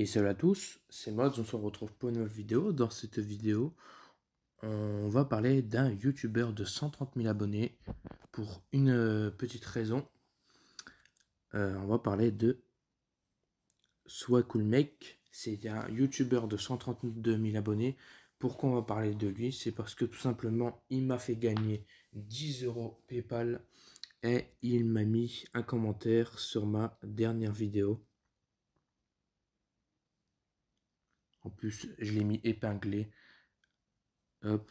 Et salut à tous, c'est Mods, on se retrouve pour une nouvelle vidéo. Dans cette vidéo, on va parler d'un youtubeur de 130 000 abonnés pour une euh, petite raison. Euh, on va parler de Soit Cool Mec, c'est un youtubeur de 132 000 abonnés. Pourquoi on va parler de lui C'est parce que tout simplement, il m'a fait gagner 10 euros PayPal et il m'a mis un commentaire sur ma dernière vidéo En plus, je l'ai mis épinglé. Hop,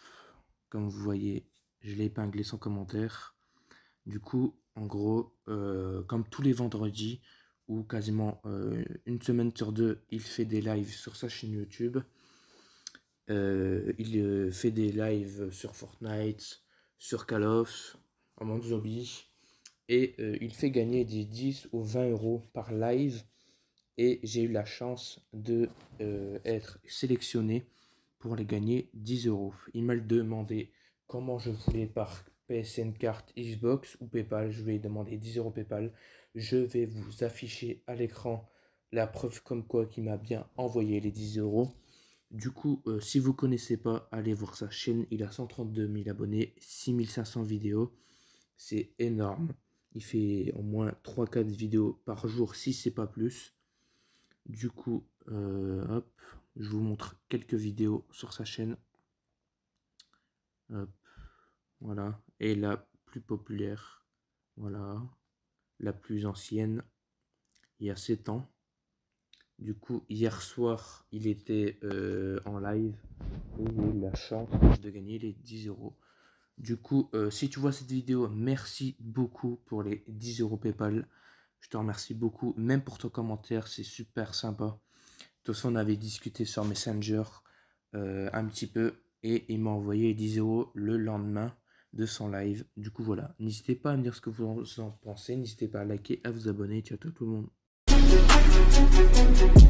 comme vous voyez, je l'ai épinglé sans commentaire. Du coup, en gros, euh, comme tous les vendredis, ou quasiment euh, une semaine sur deux, il fait des lives sur sa chaîne YouTube. Euh, il fait des lives sur Fortnite, sur Call of, en mode zombie. Et il fait gagner des 10 ou 20 euros par live et j'ai eu la chance de euh, être sélectionné pour les gagner 10 euros. Il m'a demandé comment je voulais par PSN carte Xbox ou PayPal. Je vais ai demandé 10 euros PayPal. Je vais vous afficher à l'écran la preuve comme quoi qui m'a bien envoyé les 10 euros. Du coup, euh, si vous ne connaissez pas, allez voir sa chaîne. Il a 132 000 abonnés, 6500 vidéos. C'est énorme. Il fait au moins 3-4 vidéos par jour, si c'est pas plus. Du coup, euh, hop, je vous montre quelques vidéos sur sa chaîne. voilà. Et la plus populaire, voilà. La plus ancienne, il y a 7 ans. Du coup, hier soir, il était euh, en live il a la chance de gagner les 10 euros. Du coup, euh, si tu vois cette vidéo, merci beaucoup pour les 10 euros PayPal. Je te remercie beaucoup, même pour ton commentaire, c'est super sympa. De toute façon, on avait discuté sur Messenger euh, un petit peu et il m'a envoyé 10 euros le lendemain de son live. Du coup, voilà. N'hésitez pas à me dire ce que vous en pensez. N'hésitez pas à liker, à vous abonner. Ciao, tout le monde.